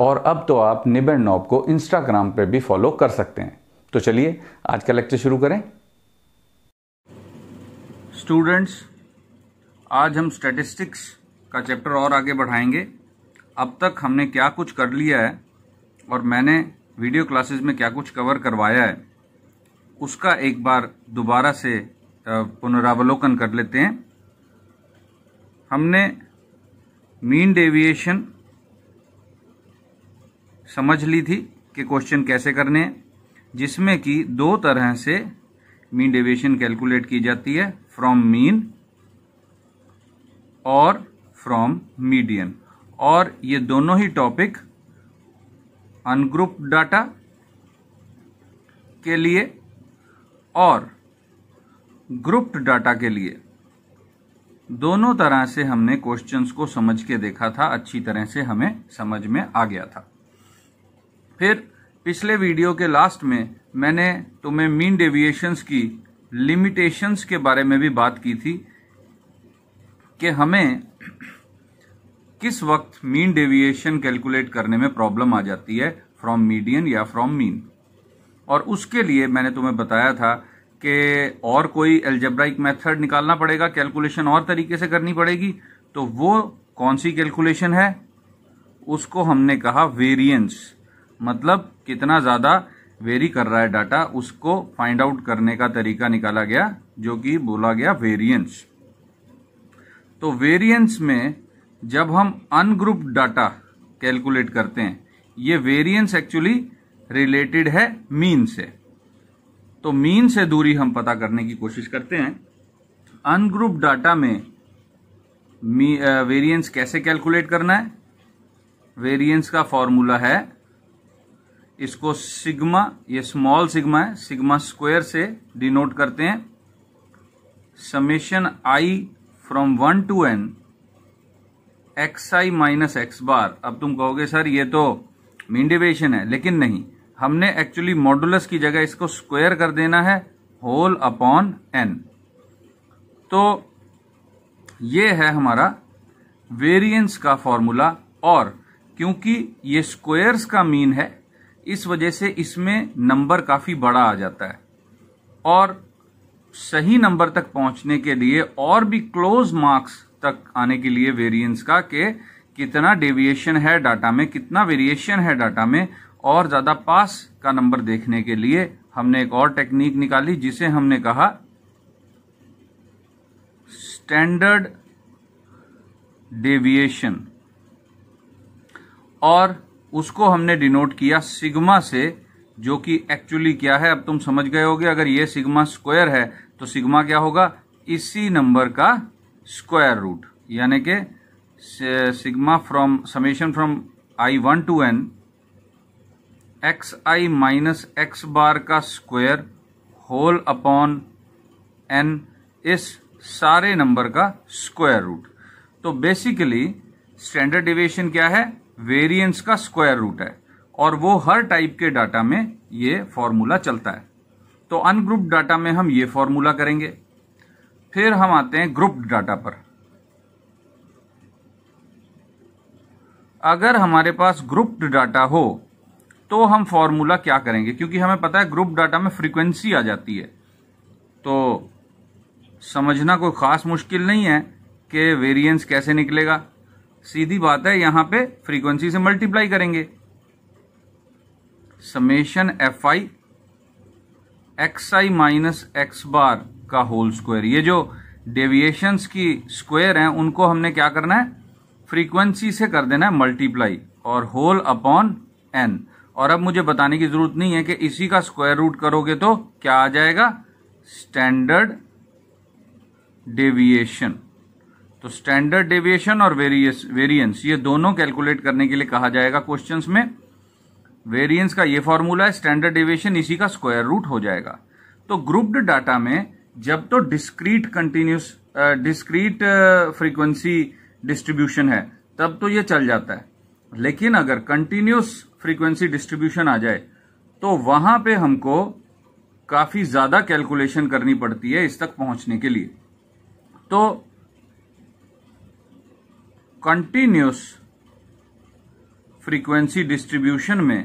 और अब तो आप निबर नॉब को इंस्टाग्राम पर भी फॉलो कर सकते हैं तो चलिए आज का लेक्चर शुरू करें स्टूडेंट्स आज हम स्टैटिस्टिक्स का चैप्टर और आगे बढ़ाएंगे अब तक हमने क्या कुछ कर लिया है और मैंने वीडियो क्लासेस में क्या कुछ कवर करवाया है उसका एक बार दोबारा से पुनरावलोकन कर लेते हैं हमने मीन डेविएशन समझ ली थी कि क्वेश्चन कैसे करने हैं जिसमें कि दो तरह से मीन डेविएशन कैलकुलेट की जाती है फ्रॉम मीन और फ्रॉम मीडियन और ये दोनों ही टॉपिक अनग्रुप डाटा के लिए और ग्रुप्ड डाटा के लिए दोनों तरह से हमने क्वेश्चंस को समझ के देखा था अच्छी तरह से हमें समझ में आ गया था फिर पिछले वीडियो के लास्ट में मैंने तुम्हें मीन डेविएशंस की लिमिटेशंस के बारे में भी बात की थी कि हमें किस वक्त मीन डेविएशन कैलकुलेट करने में प्रॉब्लम आ जाती है फ्रॉम मीडियन या फ्रॉम मीन और उसके लिए मैंने तुम्हें बताया था कि और कोई एल्जेब्राइक मेथड निकालना पड़ेगा कैलकुलेशन और तरीके से करनी पड़ेगी तो वो कौन सी कैलकुलेशन है उसको हमने कहा वेरिएंस मतलब कितना ज़्यादा वेरी कर रहा है डाटा उसको फाइंड आउट करने का तरीका निकाला गया जो कि बोला गया वेरिएंस तो वेरिएंस में जब हम अनग्रुप डाटा कैलकुलेट करते हैं ये वेरिएंस एक्चुअली रिलेटेड है मीन से तो मीन से दूरी हम पता करने की कोशिश करते हैं अनग्रुप डाटा में वेरिएंस uh, कैसे कैलकुलेट करना है वेरिएंस का फॉर्मूला है इसको सिग्मा ये स्मॉल सिग्मा है सिग्मा स्क्वायर से डिनोट करते हैं summation i from one to n x I minus x bar अब तुम कहोगे सर ये तो मीन है लेकिन नहीं हमने एक्चुअली मॉडुलस की जगह इसको स्क्वायर कर देना है होल अपॉन एन तो ये है हमारा वेरिएंस का फॉर्मूला और क्योंकि ये स्क्वायर्स का मीन है इस वजह से इसमें नंबर काफ़ी बड़ा आ जाता है और सही नंबर तक पहुंचने के लिए और भी क्लोज मार्क्स तक आने के लिए वेरिएंस का के कितना डेविएशन है डाटा में कितना वेरिएशन है डाटा में और ज़्यादा पास का नंबर देखने के लिए हमने एक और टेक्निक निकाली जिसे हमने कहा स्टैंडर्ड डेविएशन और उसको हमने डिनोट किया सिग्मा से जो कि एक्चुअली क्या है अब तुम समझ गए होगे अगर ये सिग्मा स्क्वायर है तो सिग्मा क्या होगा इसी नंबर का स्क्वायर रूट यानी कि sigma from summation from i one to n x I minus x bar का स्क्वायर होल अपॉन एन इस सारे नंबर का स्क्वायर रूट तो बेसिकली स्टैंडर्ड डिविएशन क्या है वेरिएंस का स्क्वायर रूट है और वो हर टाइप के डाटा में ये फॉर्मूला चलता है तो अनग्रुप डाटा में हम ये फॉर्मूला करेंगे फिर हम आते हैं ग्रुप डाटा पर अगर हमारे पास ग्रुप्ड डाटा हो तो हम फॉर्मूला क्या करेंगे क्योंकि हमें पता है ग्रुप डाटा में फ्रीक्वेंसी आ जाती है तो समझना कोई खास मुश्किल नहीं है कि वेरिएंस कैसे निकलेगा सीधी बात है यहां पे फ्रीक्वेंसी से मल्टीप्लाई करेंगे summation F I x I minus x bar का होल स्क्वायर ये जो डेविएशंस की स्क्वायर हैं उनको हमने क्या करना है फ्रीक्वेंसी से कर देना है मल्टीप्लाई और होल अपॉन एन और अब मुझे बताने की जरूरत नहीं है कि इसी का स्क्वायर रूट करोगे तो क्या आ जाएगा स्टैंडर्ड डेविएशन तो स्टैंडर्ड डेविएशन और वेरियस वेरियंस ये दोनों कैलकुलेट करने के लिए कहा जाएगा क्वेश्चन में वेरियंस का ये फॉर्मूला है स्टैंडर्ड डेविएशन इसी का स्क्वायर रूट हो जाएगा तो ग्रुप्ड डाटा में जब तो discrete continuous discrete frequency distribution है तब तो ये चल जाता है लेकिन अगर कंटिन्यूस फ्रीक्वेंसी डिस्ट्रीब्यूशन आ जाए तो वहां पे हमको काफी ज्यादा कैलकुलेशन करनी पड़ती है इस तक पहुंचने के लिए तो कंटिन्यूस फ्रीक्वेंसी डिस्ट्रीब्यूशन में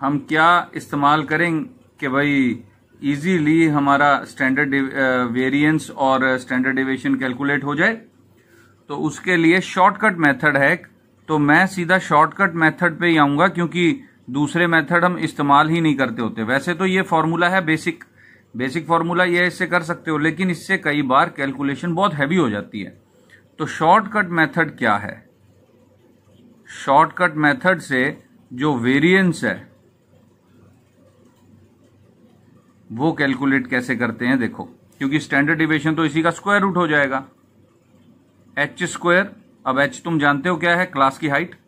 हम क्या इस्तेमाल करें कि भाई इजीली हमारा स्टैंडर्ड वेरिएंस और स्टैंडर्ड डिवेशन कैलकुलेट हो जाए तो उसके लिए शॉर्टकट मेथड है तो मैं सीधा शॉर्टकट मेथड पे ही आऊंगा क्योंकि दूसरे मेथड हम इस्तेमाल ही नहीं करते होते वैसे तो ये फॉर्मूला है बेसिक बेसिक फार्मूला यह इससे कर सकते हो लेकिन इससे कई बार कैलकुलेशन बहुत हैवी हो जाती है तो शॉर्टकट मेथड क्या है शॉर्टकट मेथड से जो वेरिएंस है वो कैलकुलेट कैसे करते हैं देखो क्योंकि स्टैंडर्ड डिवेशन तो इसी का स्क्वायर रूट हो जाएगा एच स्क्वायर अब एच तुम जानते हो क्या है क्लास की height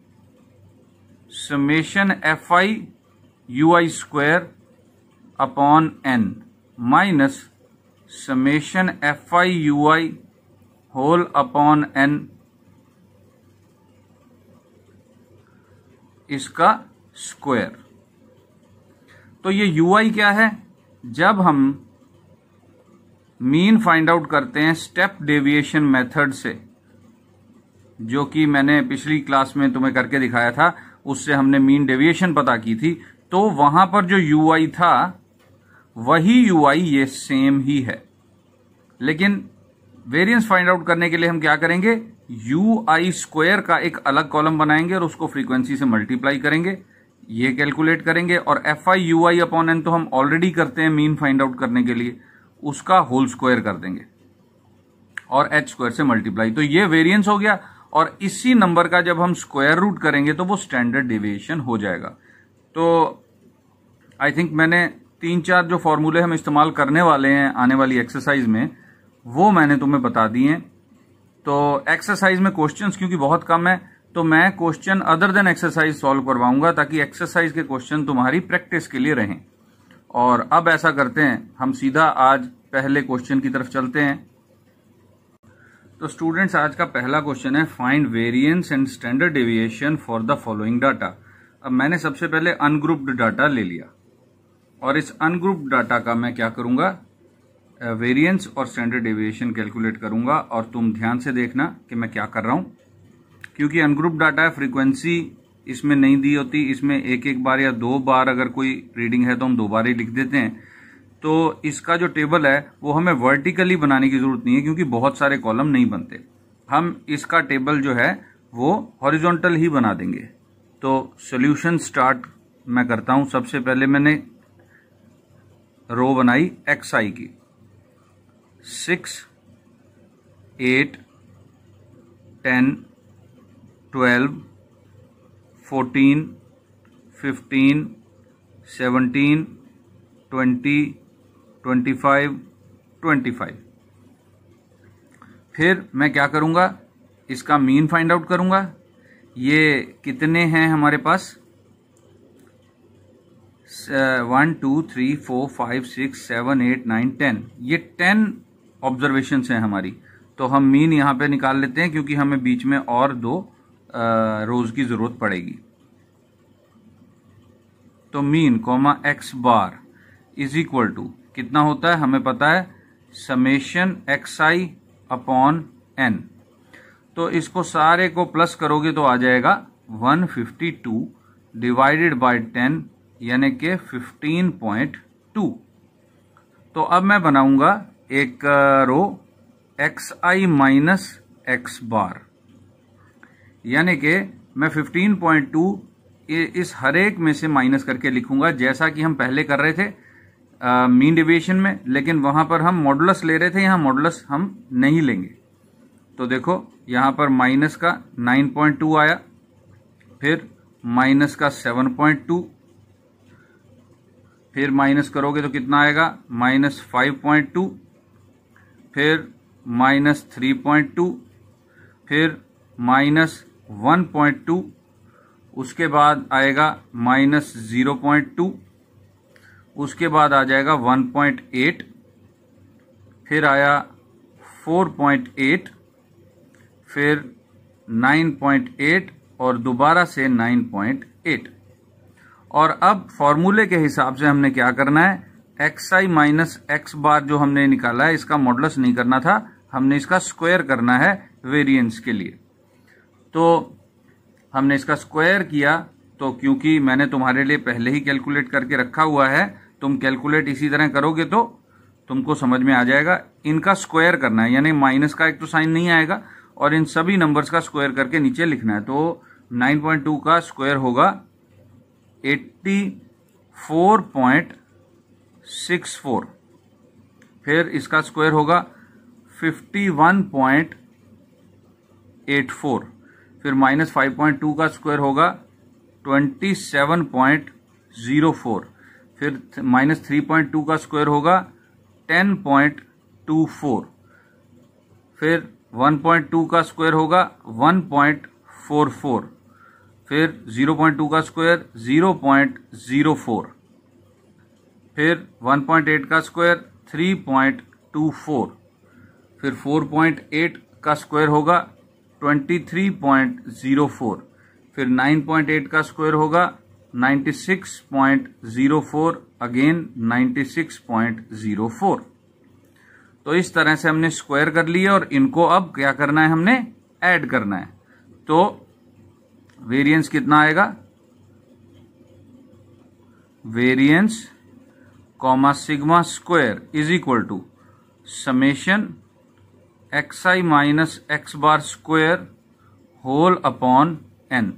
summation F I you I square upon N minus summation F I you I whole upon n इसका स्क्वायर तो ये यू आई क्या है जब हम मीन फाइंड आउट करते हैं स्टेप डेविएशन मेथड से जो कि मैंने पिछली क्लास में तुम्हें करके दिखाया था उससे हमने मीन डेविएशन पता की थी तो वहां पर जो यू आई था वही यूआई ये सेम ही है लेकिन वेरिएंस फाइंड आउट करने के लिए हम क्या करेंगे यू आई स्क्वेयर का एक अलग कॉलम बनाएंगे और उसको फ्रीक्वेंसी से मल्टीप्लाई करेंगे ये कैलकुलेट करेंगे और f I you i upon n तो हम ऑलरेडी करते हैं मीन फाइंड आउट करने के लिए उसका होल स्क्वायर कर देंगे और एच स्क्वायर से मल्टीप्लाई तो ये वेरिएंस हो गया और इसी नंबर का जब हम स्क्वायर रूट करेंगे तो वो स्टैंडर्ड डिविएशन हो जाएगा तो आई थिंक मैंने तीन चार जो फॉर्मूले हम इस्तेमाल करने वाले हैं आने वाली एक्सरसाइज में वो मैंने तुम्हें बता दिए तो एक्सरसाइज में क्वेश्चंस क्योंकि बहुत कम है तो मैं question other than exercise solve करवाऊंगा ताकि एक्सरसाइज के क्वेश्चन तुम्हारी प्रैक्टिस के लिए रहें और अब ऐसा करते हैं हम सीधा आज पहले क्वेश्चन की तरफ चलते हैं तो स्टूडेंट्स आज का पहला क्वेश्चन है find variance and standard deviation for the following data अब मैंने सबसे पहले अनग्रुप्ड डाटा ले लिया और इस अनग्रुप डाटा का मैं क्या करूंगा वेरिएंस और स्टैंडर्ड डेविएशन कैलकुलेट करूंगा और तुम ध्यान से देखना कि मैं क्या कर रहा हूं क्योंकि अनग्रुप डाटा है फ्रीक्वेंसी इसमें नहीं दी होती इसमें एक एक बार या दो बार अगर कोई रीडिंग है तो हम दो बार ही लिख देते हैं तो इसका जो टेबल है वो हमें वर्टिकली बनाने की जरूरत नहीं है क्योंकि बहुत सारे कॉलम नहीं बनते हम इसका टेबल जो है वो हॉरिजॉन्टल ही बना देंगे तो सोल्यूशन स्टार्ट मैं करता हूँ सबसे पहले मैंने रो बनाई एक्स आई की six eight ten twelve fourteen fifteen seventeen twenty twenty five twenty five फिर मैं क्या करूँगा इसका मीन फाइंड आउट करूँगा ये कितने हैं हमारे पास one two three four five six seven eight nine ten ये टेन ऑब्जर्वेशन हैं हमारी तो हम मीन यहाँ पे निकाल लेते हैं क्योंकि हमें बीच में और दो रोज़ की ज़रूरत पड़ेगी तो mean comma x bar is equal to कितना होता है हमें पता है summation x i upon n तो इसको सारे को प्लस करोगे तो आ जाएगा 152 डिवाइडेड बाय यानी कि 15.2 तो अब मैं बनाऊंगा एक रो एक्स आई माइनस एक्स बार यानी कि मैं 15.2 इस हर एक में से माइनस करके लिखूंगा जैसा कि हम पहले कर रहे थे मीन uh, डिविएशन में लेकिन वहां पर हम मॉडुलस ले रहे थे यहां मॉडुलस हम नहीं लेंगे तो देखो यहां पर माइनस का 9.2 आया फिर माइनस का टू फिर माइनस करोगे तो कितना आएगा माइनस फाइव पॉइंट टू फिर माइनस थ्री पॉइंट टू फिर माइनस वन पॉइंट टू उसके बाद आएगा माइनस ज़ीरो पॉइंट टू उसके बाद आ जाएगा वन पॉइंट एट फिर आया फोर पॉइंट एट फिर नाइन पॉइंट एट और दोबारा से नाइन पॉइंट एट और अब फॉर्मूले के हिसाब से हमने क्या करना है एक्स आई माइनस एक्स बार जो हमने निकाला है इसका मॉडलस नहीं करना था हमने इसका स्क्वायर करना है वेरिएंस के लिए तो हमने इसका स्क्वायर किया तो क्योंकि मैंने तुम्हारे लिए पहले ही कैलकुलेट करके रखा हुआ है तुम कैलकुलेट इसी तरह करोगे तो तुमको समझ में आ जाएगा इनका स्क्वायर करना है यानी माइनस का एक तो साइन नहीं आएगा और इन सभी नंबर्स का स्क्वायर करके नीचे लिखना है तो 9.2 का स्क्वायर होगा eighty four point six four फिर इसका स्क्वायर होगा fifty one point eight four फिर माइनस फाइव पॉइंट टू का स्क्वायर होगा twenty seven point zero four फिर माइनस थ्री पॉइंट टू का स्क्वायर होगा टेन पॉइंट टू फोर फिर वन पॉइंट टू का स्क्वायर होगा वन पॉइंट फोर फोर फिर 0.2 का स्क्वायर 0.04 फिर 1.8 का स्क्वायर 3.24 फिर 4.8 का स्क्वायर होगा 23.04 फिर 9.8 का स्क्वायर होगा 96.04 अगेन 96.04 तो इस तरह से हमने स्क्वायर कर लिया और इनको अब क्या करना है हमने ऐड करना है तो वेरिएंस कितना आएगा variance comma sigma square is equal to summation x I minus x bar square whole upon n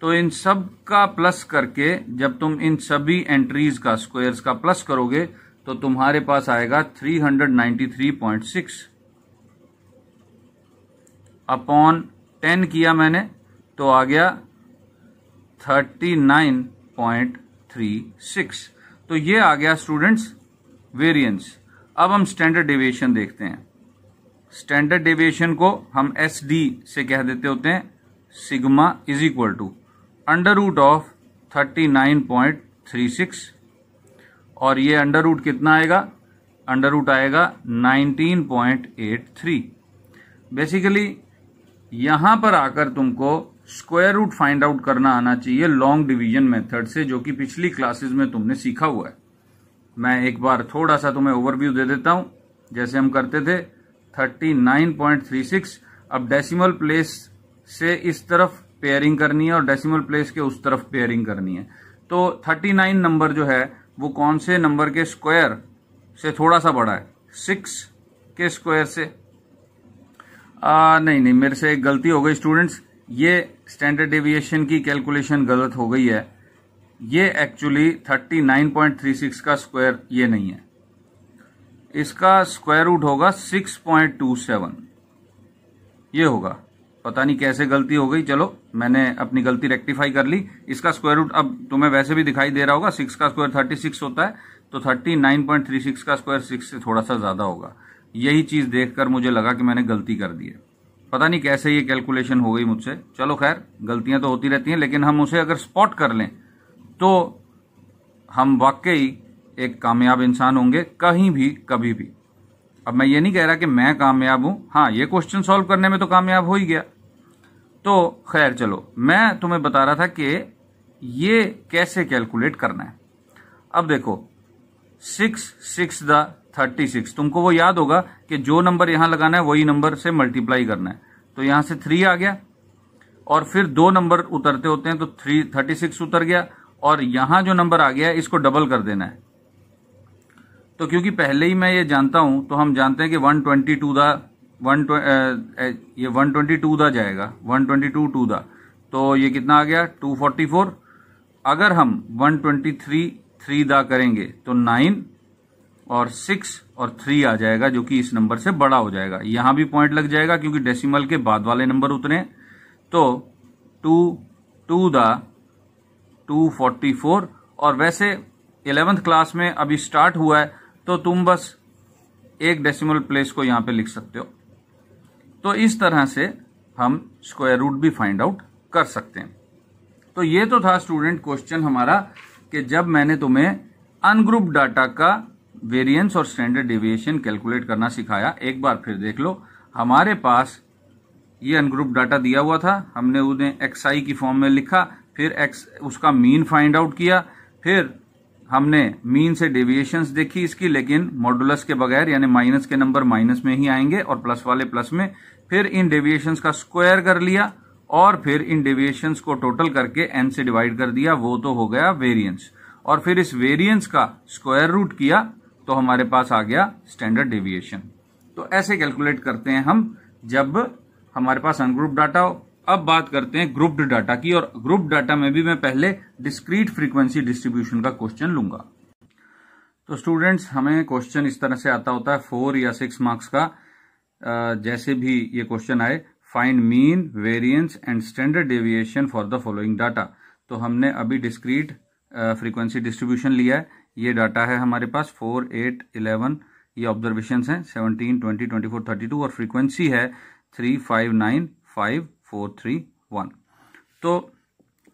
तो इन सब का प्लस करके जब तुम इन सभी एंट्रीज का स्क्वायर्स का प्लस करोगे तो तुम्हारे पास आएगा 393.6 अपॉन 10 किया मैंने तो आ गया thirty nine point three six तो ये आ गया स्टूडेंट्स वेरिएंस अब हम स्टैंडर्ड डेविएशन देखते हैं स्टैंडर्ड डेविएशन को हम एस डी से कह देते होते हैं sigma is equal to under root of thirty nine three six और ये अंडर रूट कितना आएगा अंडर रूट आएगा nineteen point eight three basically यहां पर आकर तुमको स्क्वायर रूट फाइंड आउट करना आना चाहिए लॉन्ग डिवीजन मेथड से जो कि पिछली क्लासेस में तुमने सीखा हुआ है मैं एक बार थोड़ा सा तुम्हें ओवरव्यू दे देता हूं जैसे हम करते थे 39.36 अब डेसिमल प्लेस से इस तरफ पेयरिंग करनी है और डेसिमल प्लेस के उस तरफ पेयरिंग करनी है तो 39 नंबर जो है वो कौन से नंबर के स्क्वायर से थोड़ा सा बड़ा है सिक्स के स्क्वायर से आ, नहीं नहीं मेरे से एक गलती हो गई स्टूडेंट्स ये स्टैंडर्ड डेविएशन की कैलकुलेशन गलत हो गई है ये एक्चुअली 39.36 का स्क्वायर ये नहीं है इसका स्क्वायर रूट होगा 6.27 ये होगा पता नहीं कैसे गलती हो गई चलो मैंने अपनी गलती रेक्टिफाई कर ली इसका स्क्वायर रूट अब तुम्हें वैसे भी दिखाई दे रहा होगा सिक्स का स्क्वायर थर्टी सिक्स होता है तो thirty nine point three six का स्क्वायर सिक्स से थोड़ा सा ज्यादा होगा यही चीज देखकर मुझे लगा कि मैंने गलती कर दी है पता नहीं कैसे ये कैलकुलेशन हो गई मुझसे चलो खैर गलतियां तो होती रहती हैं लेकिन हम उसे अगर स्पॉट कर लें तो हम वाकई एक कामयाब इंसान होंगे कहीं भी कभी भी अब मैं ये नहीं कह रहा कि मैं कामयाब हूं हाँ ये क्वेश्चन सॉल्व करने में तो कामयाब हो ही गया तो खैर चलो मैं तुम्हें बता रहा था कि ये कैसे कैलकुलेट करना है अब देखो six six the thirty six तुमको वो याद होगा कि जो नंबर यहां लगाना है वही नंबर से मल्टीप्लाई करना है तो यहां से थ्री आ गया और फिर दो नंबर उतरते होते हैं तो थ्री थर्टी सिक्स उतर गया और यहां जो नंबर आ गया इसको डबल कर देना है तो क्योंकि पहले ही मैं ये जानता हूं तो हम जानते हैं कि one twenty two the one ये वन ट्वेंटी टू दा जाएगा वन ट्वेंटी टू टू दा तो ये कितना आ गया टू फोर्टी फोर अगर हम वन ट्वेंटी थ्री थ्री दा करेंगे तो नाइन और सिक्स और थ्री आ जाएगा जो कि इस नंबर से बड़ा हो जाएगा यहां भी पॉइंट लग जाएगा क्योंकि डेसिमल के बाद वाले नंबर उतने तो two two the two forty four और वैसे इलेवेंथ क्लास में अभी स्टार्ट हुआ है तो तुम बस एक डेसिमल प्लेस को यहां पे लिख सकते हो तो इस तरह से हम स्क्वायर रूट भी फाइंड आउट कर सकते हैं तो ये तो था स्टूडेंट क्वेश्चन हमारा कि जब मैंने तुम्हें अनग्रुप डाटा का वेरिएंस और स्टैंडर्ड डिविएशन कैलकुलेट करना सिखाया एक बार फिर देख लो हमारे पास ये अनग्रुप डाटा दिया हुआ था हमने उन्हें एक्स आई की फॉर्म में लिखा फिर एक्स उसका मीन फाइंड आउट किया फिर हमने मीन से डेविएशंस देखी इसकी लेकिन मॉडुलस के बगैर यानी माइनस के नंबर माइनस में ही आएंगे और प्लस वाले प्लस में फिर इन डेविएशंस का स्क्वायर कर लिया और फिर इन डेविएशंस को टोटल करके एन से डिवाइड कर दिया वो तो हो गया वेरिएंस और फिर इस वेरिएंस का स्क्वायर रूट किया तो हमारे पास आ गया स्टैंडर्ड डेविएशन तो ऐसे कैलकुलेट करते हैं हम जब हमारे पास अनग्रुप डाटा हो अब बात करते हैं ग्रुप्ड डाटा की और ग्रुप डाटा में भी मैं पहले डिस्क्रीट फ्रीक्वेंसी डिस्ट्रीब्यूशन का क्वेश्चन लूंगा तो स्टूडेंट्स हमें क्वेश्चन इस तरह से आता होता है फोर या सिक्स मार्क्स का जैसे भी ये क्वेश्चन आए find mean variance and standard deviation for the following data तो हमने अभी डिस्क्रीट फ्रीक्वेंसी डिस्ट्रीब्यूशन लिया है ये डाटा है हमारे पास फोर एट इलेवन ये ऑब्जर्वेशन हैं seventeen twenty twenty four thirty two और फ्रीक्वेंसी है three five nine five four three one तो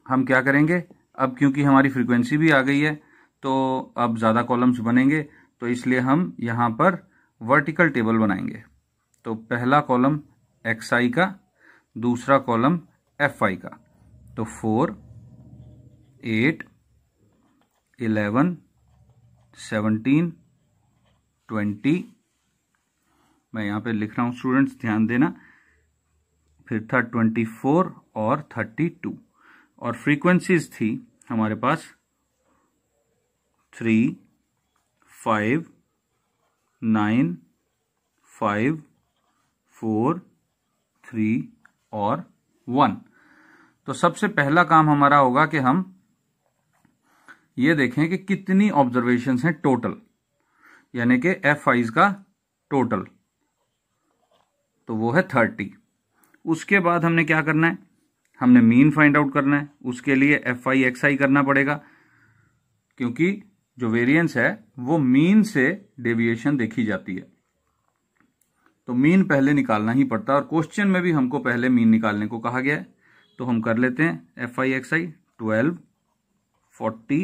हम क्या करेंगे अब क्योंकि हमारी फ्रीक्वेंसी भी आ गई है तो अब ज़्यादा कॉलम्स बनेंगे तो इसलिए हम यहाँ पर वर्टिकल टेबल बनाएंगे तो पहला कॉलम एक्स आई का दूसरा कॉलम एफ आई का तो four eight eleven seventeen twenty मैं यहाँ पे लिख रहा हूँ स्टूडेंट्स ध्यान देना फिर था ट्वेंटी फोर और थर्टी टू और फ्रीक्वेंसीज थी हमारे पास three five nine five four three और वन तो सबसे पहला काम हमारा होगा कि हम ये देखें कि कितनी ऑब्जर्वेशन हैं टोटल यानी कि एफ आईज का टोटल तो वो है थर्टी उसके बाद हमने क्या करना है हमने मीन फाइंड आउट करना है उसके लिए एफ आई एक्स आई करना पड़ेगा क्योंकि जो वेरिएंस है वो मीन से डेविएशन देखी जाती है तो मीन पहले निकालना ही पड़ता है और क्वेश्चन में भी हमको पहले मीन निकालने को कहा गया है तो हम कर लेते हैं F I x I twelve forty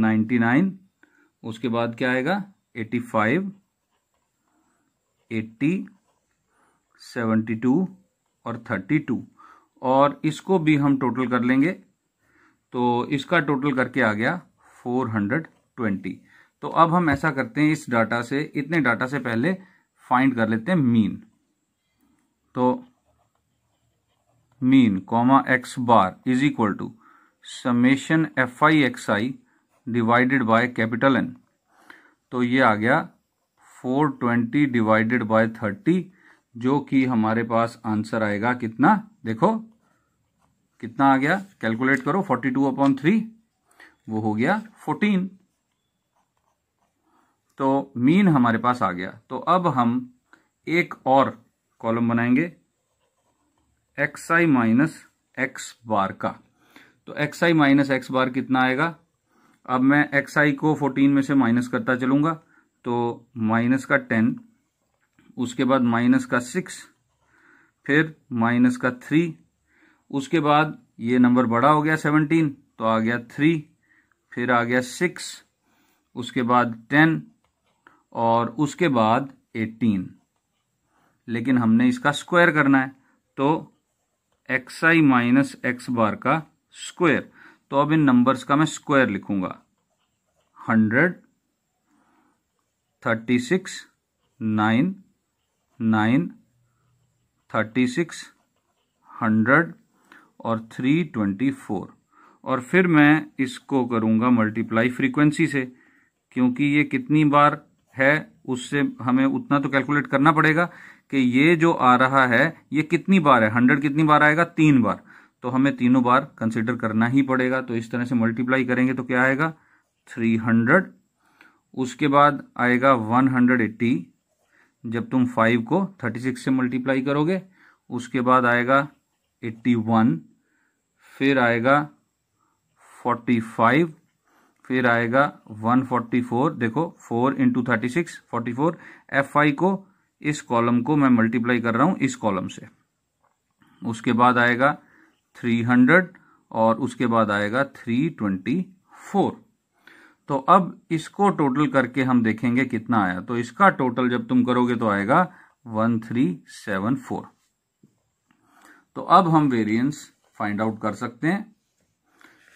ninety nine उसके बाद क्या आएगा eighty five eighty seventy two और थर्टी टू और इसको भी हम टोटल कर लेंगे तो इसका टोटल करके आ गया फोर हंड्रेड ट्वेंटी तो अब हम ऐसा करते हैं इस डाटा से इतने डाटा से पहले फाइंड कर लेते हैं मीन तो mean comma x bar is equal to summation F I x I divided by capital N तो ये आ गया four twenty divided by thirty जो कि हमारे पास आंसर आएगा कितना देखो कितना आ गया कैलकुलेट करो फोर्टी टू अपॉन थ्री वो हो गया फोर्टीन तो मीन हमारे पास आ गया तो अब हम एक और कॉलम बनाएंगे एक्स आई माइनस एक्स बार का तो एक्स आई माइनस एक्स बार कितना आएगा अब मैं एक्स आई को फोर्टीन में से माइनस करता चलूंगा तो माइनस का टेन उसके बाद माइनस का सिक्स फिर माइनस का थ्री उसके बाद ये नंबर बड़ा हो गया सेवनटीन तो आ गया थ्री फिर आ गया सिक्स उसके बाद टेन और उसके बाद एटीन लेकिन हमने इसका स्क्वायर करना है तो एक्स आई माइनस एक्स बार का स्क्वायर तो अब इन नंबर्स का मैं स्क्वायर लिखूंगा hundred thirty six nine nine thirty six hundred और थ्री ट्वेंटी फोर और फिर मैं इसको करूंगा मल्टीप्लाई फ्रीक्वेंसी से क्योंकि ये कितनी बार है उससे हमें उतना तो कैलकुलेट करना पड़ेगा कि ये जो आ रहा है ये कितनी बार है हंड्रेड कितनी बार आएगा तीन बार तो हमें तीनों बार कंसिडर करना ही पड़ेगा तो इस तरह से मल्टीप्लाई करेंगे तो क्या आएगा 300 उसके बाद आएगा 180 जब तुम 5 को 36 से मल्टीप्लाई करोगे उसके बाद आएगा 81 फिर आएगा 45 फिर आएगा 144 देखो 4 into thirty six forty four F I को इस कॉलम को मैं मल्टीप्लाई कर रहा हूं इस कॉलम से उसके बाद आएगा थ्री हंड्रेड और उसके बाद आएगा थ्री ट्वेंटी फोर तो अब इसको टोटल करके हम देखेंगे कितना आया तो इसका टोटल जब तुम करोगे तो आएगा वन थ्री सेवन फोर तो अब हम वेरिएंस फाइंड आउट कर सकते हैं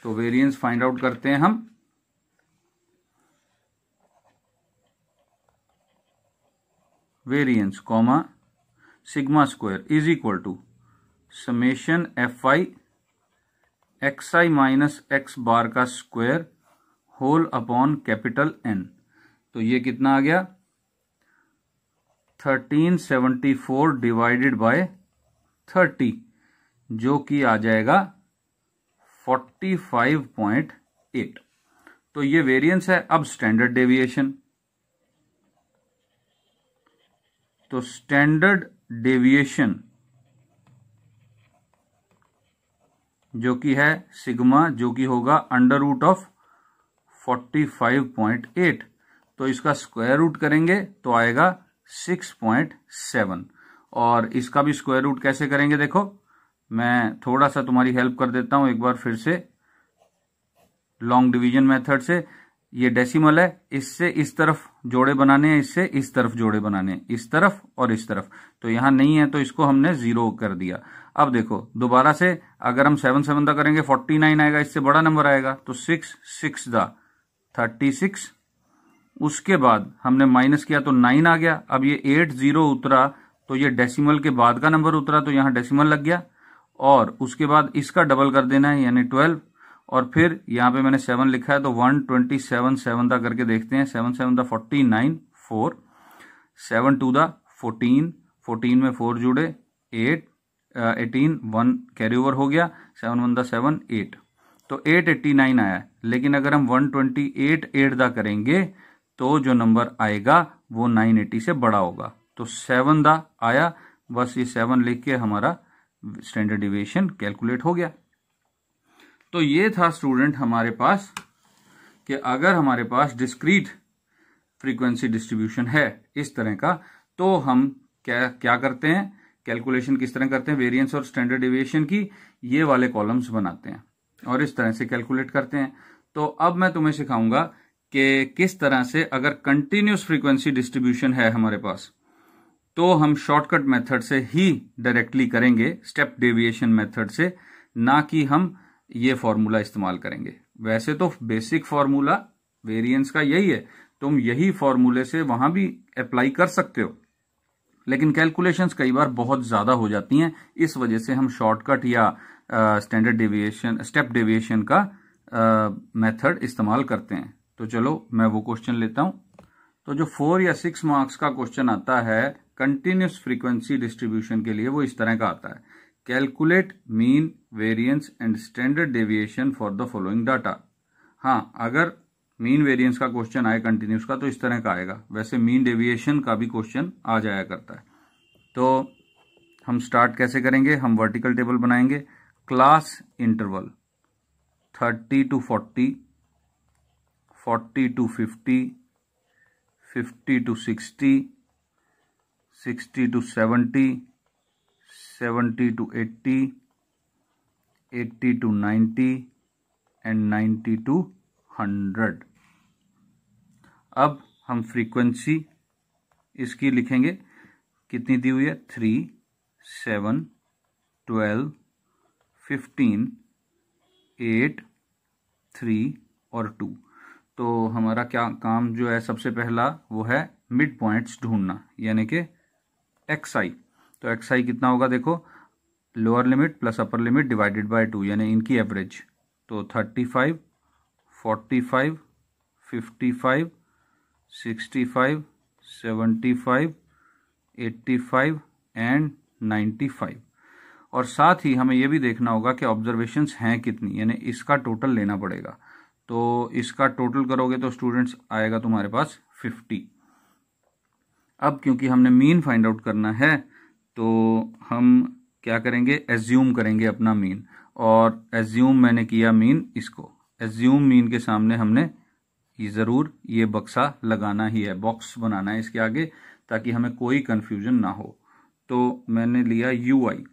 तो वेरिएंस फाइंड आउट करते हैं हम variance comma sigma square is equal to summation F I x I minus x bar का square whole upon capital N तो ये कितना आ गया 1374 डिवाइडेड बाय 30 जो कि आ जाएगा 45.8 तो ये वेरिएंस है अब स्टैंडर्ड डेविएशन तो स्टैंडर्ड डेविएशन जो कि है सिग्मा जो कि होगा under root of forty five point eight तो इसका स्क्वायर रूट करेंगे तो आएगा सिक्स पॉइंट सेवन और इसका भी स्क्वायर रूट कैसे करेंगे देखो मैं थोड़ा सा तुम्हारी हेल्प कर देता हूं एक बार फिर से लॉन्ग डिवीजन मेथड से ये डेसिमल है इससे इस तरफ जोड़े बनाने हैं इससे इस तरफ जोड़े बनाने हैं इस तरफ और इस तरफ तो यहां नहीं है तो इसको हमने जीरो कर दिया अब देखो दोबारा से अगर हम सेवन सेवन द करेंगे फोर्टी नाइन आएगा इससे बड़ा नंबर आएगा तो six six the thirty six उसके बाद हमने माइनस किया तो नाइन आ गया अब ये एट जीरो उतरा तो ये डेसिमल के बाद का नंबर उतरा तो यहां डेसिमल लग गया और उसके बाद इसका डबल कर देना है यानी ट्वेल्व और फिर यहां पे मैंने सेवन लिखा है तो वन ट्वेंटी सेवन सेवन द करके देखते हैं सेवन सेवन था forty nine four seven two दा फोर्टीन फोर्टीन में फोर जुड़े eight eighteen one carry over हो गया सेवन वन द सेवन एट तो एट एट्टी नाइन आया लेकिन अगर हम one twenty eight at the करेंगे तो जो नंबर आएगा वो नाइन एटी से बड़ा होगा तो सेवन दा आया बस ये सेवन लिख के हमारा स्टैंडर्ड डिविएशन कैलकुलेट हो गया तो ये था स्टूडेंट हमारे पास कि अगर हमारे पास डिस्क्रीट फ्रीक्वेंसी डिस्ट्रीब्यूशन है इस तरह का तो हम क्या क्या करते हैं कैलकुलेशन किस तरह करते हैं वेरिएंस और स्टैंडर्ड डिविएशन की ये वाले कॉलम्स बनाते हैं और इस तरह से कैलकुलेट करते हैं तो अब मैं तुम्हें सिखाऊंगा कि किस तरह से अगर कंटिन्यूस फ्रीक्वेंसी डिस्ट्रीब्यूशन है हमारे पास तो हम शॉर्टकट मेथड से ही डायरेक्टली करेंगे स्टेप डेविएशन मेथड से ना कि हम ये फॉर्मूला इस्तेमाल करेंगे वैसे तो बेसिक फॉर्मूला वेरिएंस का यही है तुम यही फॉर्मूले से वहां भी अप्लाई कर सकते हो लेकिन कैलकुलेशंस कई बार बहुत ज़्यादा हो जाती हैं इस वजह से हम शॉर्टकट या स्टैंडर्ड डेविएशन स्टेप डेविएशन का मेथड इस्तेमाल करते हैं तो चलो मैं वो क्वेश्चन लेता हूं तो जो फोर या सिक्स मार्क्स का क्वेश्चन आता है कंटिन्यूस फ्रीक्वेंसी डिस्ट्रीब्यूशन के लिए वो इस तरह का आता है calculate mean variance and standard deviation for the following data हाँ अगर मीन वेरिएंस का क्वेश्चन आए कंटिन्यूस का तो इस तरह का आएगा वैसे मीन डेविएशन का भी क्वेश्चन आ जाया करता है तो हम स्टार्ट कैसे करेंगे हम वर्टिकल टेबल बनाएंगे class interval 30 to 40 40 to 50 50 to 60 60 to 70 70 to 80 80 to 90 and 90 to hundred अब हम फ्रीक्वेंसी इसकी लिखेंगे कितनी दी हुई है three seven twelve fifteen eight three और टू तो हमारा क्या काम जो है सबसे पहला वो है मिड पॉइंट्स ढूंढना यानी कि एक्स आई तो एक्स आई कितना होगा देखो lower limit plus upper limit divided by two यानी इनकी एवरेज तो thirty five forty five fifty five sixty five seventy five eighty five and ninety five और साथ ही हमें यह भी देखना होगा कि ऑब्जर्वेशंस हैं कितनी यानी इसका टोटल लेना पड़ेगा तो इसका टोटल करोगे तो स्टूडेंट्स आएगा तुम्हारे पास फिफ्टी अब क्योंकि हमने मीन फाइंड आउट करना है तो हम क्या करेंगे एज्यूम करेंगे अपना मीन और एज्यूम मैंने किया मीन इसको एज्यूम मीन के सामने हमने ये ज़रूर ये बक्सा लगाना ही है बॉक्स बनाना है इसके आगे ताकि हमें कोई कन्फ्यूजन ना हो तो मैंने लिया यू आई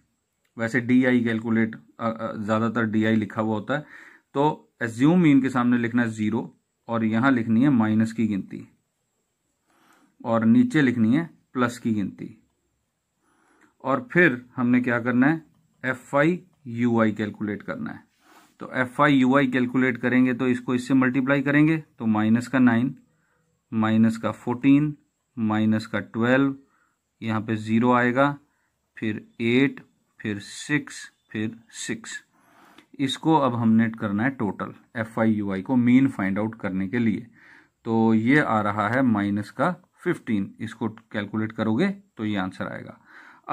वैसे डी आई कैलकुलेट ज़्यादातर डी आई लिखा हुआ होता है तो एज्यूम मीन के सामने लिखना है ज़ीरो और यहाँ लिखनी है माइनस की गिनती और नीचे लिखनी है प्लस की गिनती और फिर हमने क्या करना है F I you I calculate करना है तो F I you I calculate करेंगे तो इसको इससे मल्टीप्लाई करेंगे तो माइनस का नाइन माइनस का फोर्टीन माइनस का ट्वेल्व यहाँ पे ज़ीरो आएगा फिर एट फिर सिक्स फिर सिक्स इसको अब हमने करना है total F I you I को मीन फाइंड आउट करने के लिए तो ये आ रहा है माइनस का फिफ्टीन इसको कैलकुलेट करोगे तो ये आंसर आएगा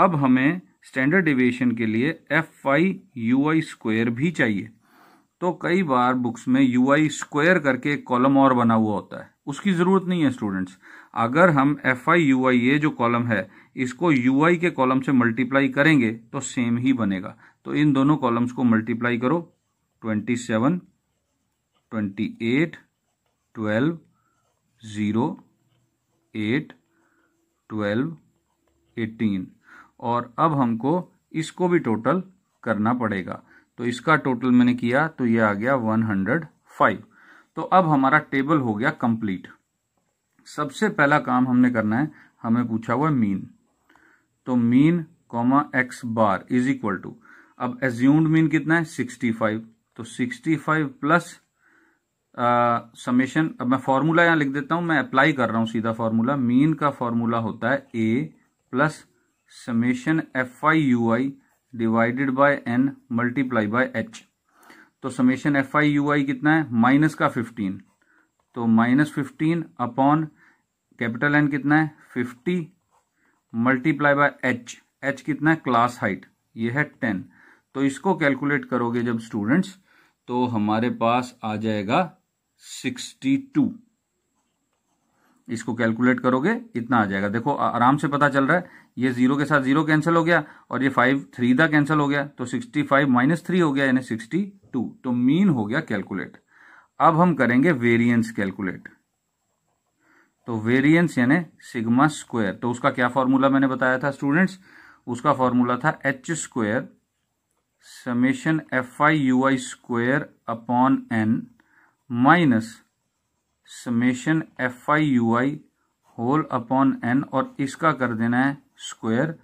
अब हमें स्टैंडर्ड डिविएशन के लिए F I you I square भी चाहिए तो कई बार बुक्स में यू आई स्क्वायर करके एक कॉलम और बना हुआ होता है उसकी ज़रूरत नहीं है स्टूडेंट्स अगर हम एफ आई यू आई ये जो कॉलम है इसको यू आई के कॉलम से मल्टीप्लाई करेंगे तो सेम ही बनेगा तो इन दोनों कॉलम्स को मल्टीप्लाई करो twenty seven twenty eight twelve zero eight twelve eighteen और अब हमको इसको भी टोटल करना पड़ेगा तो इसका टोटल मैंने किया तो ये आ गया 105 तो अब हमारा टेबल हो गया कंप्लीट सबसे पहला काम हमने करना है हमें पूछा हुआ मीन तो mean comma x bar is equal to अब एज्यूम्ड मीन कितना है 65 तो 65 प्लस समेशन अब मैं फॉर्मूला यहां लिख देता हूं मैं अप्लाई कर रहा हूं सीधा फॉर्मूला मीन का फॉर्मूला होता है A plus summation F I you I divided by N multiply by H तो summation F I you I कितना है माइनस का फिफ्टीन तो minus fifteen upon capital N कितना है fifty multiply by H H कितना है क्लास हाइट ये है टेन तो इसको कैलकुलेट करोगे जब स्टूडेंट्स तो हमारे पास आ जाएगा सिक्सटी टू इसको कैलकुलेट करोगे इतना आ जाएगा देखो आराम से पता चल रहा है ये जीरो के साथ जीरो कैंसिल हो गया और ये फाइव थ्री दा कैंसिल हो गया तो सिक्सटी फाइव माइनस थ्री हो गया यानी सिक्सटी टू तो मीन हो गया कैलकुलेट अब हम करेंगे वेरिएंस कैलकुलेट तो वेरिएंस यानी सिग्मा स्क्वायर तो उसका क्या फॉर्मूला मैंने बताया था स्टूडेंट्स उसका फॉर्मूला था H square summation F I you I square upon N minus summation F I you I whole upon N और इसका कर देना है स्क्वायर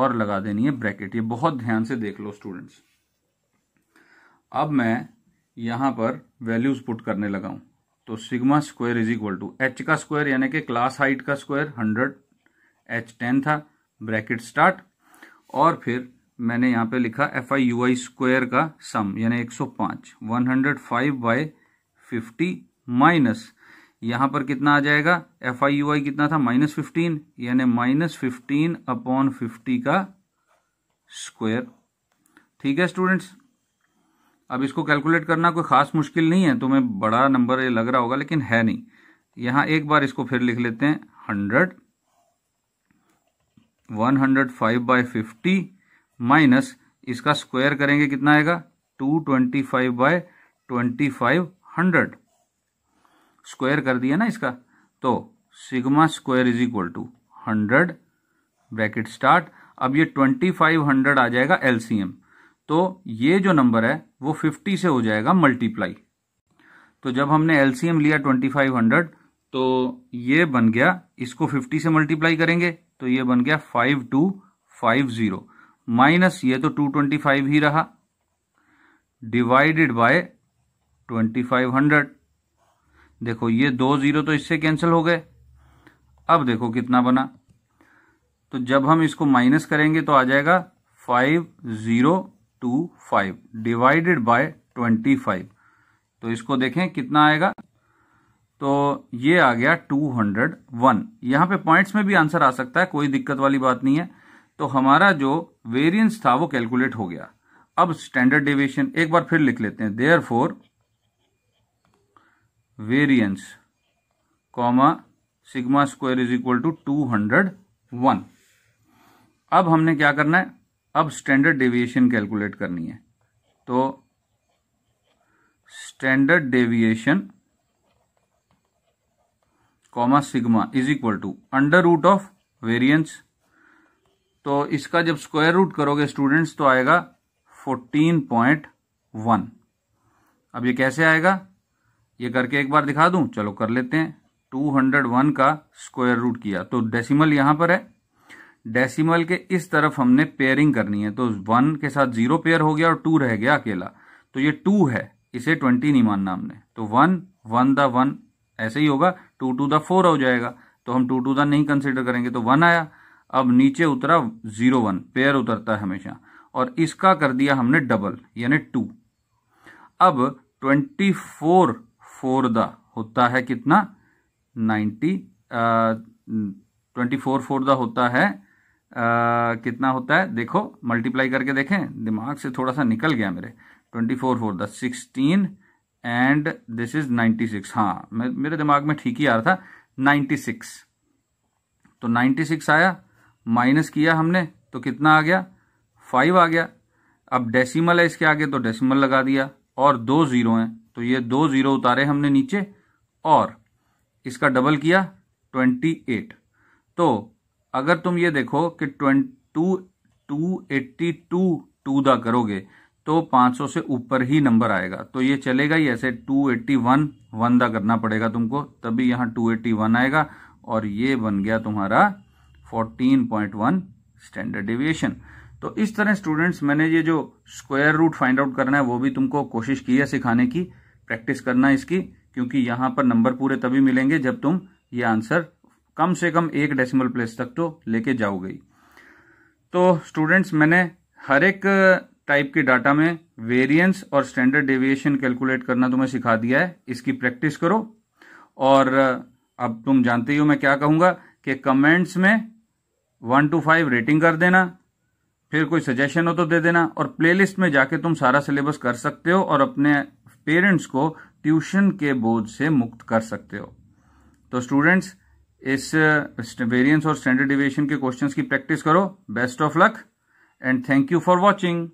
और लगा देनी है ब्रैकेट ये बहुत ध्यान से देख लो स्टूडेंट्स अब मैं यहां पर वैल्यूज पुट करने लगा हूं तो sigma square is equal to H का स्क्वायर यानी कि क्लास हाइट का स्क्वायर हंड्रेड एच टेन था ब्रैकेट स्टार्ट और फिर मैंने यहां पे लिखा F I you I square का सम यानी 105 105 बाई फिफ्टी माइनस यहां पर कितना आ जाएगा एफ आई यू आई कितना था माइनस फिफ्टीन यानी माइनस फिफ्टीन अपॉन फिफ्टी का स्क्वायर ठीक है स्टूडेंट्स अब इसको कैलकुलेट करना कोई खास मुश्किल नहीं है तुम्हें बड़ा नंबर ये लग रहा होगा लेकिन है नहीं यहां एक बार इसको फिर लिख लेते हैं hundred one hundred five by fifty minus इसका स्क्वायर करेंगे कितना आएगा two twenty five by twenty five hundred square कर दिया ना इसका तो sigma square is equal to hundred bracket start अब ये ट्वेंटी फाइव हंड्रेड आ जाएगा एलसीएम तो ये जो नंबर है वो फिफ्टी से हो जाएगा मल्टीप्लाई तो जब हमने एलसीएम लिया ट्वेंटी फाइव हंड्रेड तो ये बन गया इसको फिफ्टी से मल्टीप्लाई करेंगे तो ये बन गया five two five zero minus ये तो टू ट्वेंटी फाइव ही रहा divided by twenty five hundred देखो ये दो जीरो तो इससे कैंसिल हो गए अब देखो कितना बना तो जब हम इसको माइनस करेंगे तो आ जाएगा five zero two five divided by twenty five तो इसको देखें कितना आएगा तो ये आ गया टू हंड्रेड वन यहां पे पॉइंट्स में भी आंसर आ सकता है कोई दिक्कत वाली बात नहीं है तो हमारा जो वेरियंस था वो कैलकुलेट हो गया अब स्टैंडर्ड डेविएशन एक बार फिर लिख लेते हैं therefore variance comma sigma square is equal to two hundred one अब हमने क्या करना है अब स्टैंडर्ड डेविएशन कैलकुलेट करनी है तो standard deviation comma sigma is equal to under root of variance तो इसका जब स्क्वायर रूट करोगे स्टूडेंट्स तो आएगा फोर्टीन पॉइंट वन अब ये कैसे आएगा ये करके एक बार दिखा दूं चलो कर लेते हैं 201 का स्क्वायर रूट किया तो डेसिमल यहां पर है डेसिमल के इस तरफ हमने पेयरिंग करनी है तो वन के साथ जीरो पेयर हो गया और टू रह गया अकेला तो ये टू है इसे ट्वेंटी नहीं मानना हमने तो वन वन द वन ऐसे ही होगा टू टू द फोर हो जाएगा तो हम टू टू द नहीं कंसिडर करेंगे तो वन आया अब नीचे उतरा जीरो वन पेयर उतरता है हमेशा और इसका कर दिया हमने डबल यानी टू अब ट्वेंटी फोर फोर द होता है कितना नाइन्टी ट्वेंटी फोर फोर द होता है आ, कितना होता है देखो मल्टीप्लाई करके देखें दिमाग से थोड़ा सा निकल गया मेरे ट्वेंटी फोर फोर द sixteen and this is ninety six हाँ मेरे दिमाग में ठीक ही आ रहा था नाइन्टी सिक्स तो नाइन्टी सिक्स आया माइनस किया हमने तो कितना आ गया फाइव आ गया अब डेसिमल है इसके आगे तो डेसिमल लगा दिया और दो जीरो हैं तो ये दो जीरो उतारे हमने नीचे और इसका डबल किया ट्वेंटी एट तो अगर तुम ये देखो कि two two eighty two two दा करोगे तो 500 से ऊपर ही नंबर आएगा तो ये चलेगा ही ऐसे 281 वन दा करना पड़ेगा तुमको तभी यहाँ 281 आएगा और ये बन गया तुम्हारा 14.1 स्टैंडर्ड डेविएशन तो इस तरह स्टूडेंट्स मैंने ये जो स्क्वायर रूट फाइंड आउट करना है वो भी तुमको कोशिश की है सिखाने की प्रैक्टिस करना इसकी क्योंकि यहां पर नंबर पूरे तभी मिलेंगे जब तुम ये आंसर कम से कम एक डेसिमल प्लेस तक तो लेके जाओगे तो स्टूडेंट्स मैंने हर एक टाइप के डाटा में वेरिएंस और स्टैंडर्ड डेविएशन कैलकुलेट करना तुम्हें सिखा दिया है इसकी प्रैक्टिस करो और अब तुम जानते ही हो मैं क्या कहूंगा कि कमेंट्स में वन टू फाइव रेटिंग कर देना फिर कोई सजेशन हो तो दे देना और प्लेलिस्ट में जाके तुम सारा सिलेबस कर सकते हो और अपने पेरेंट्स को ट्यूशन के बोझ से मुक्त कर सकते हो तो स्टूडेंट्स इस वेरिएंस और स्टैंडर्ड डिविएशन के क्वेश्चंस की प्रैक्टिस करो best of luck and thank you for watching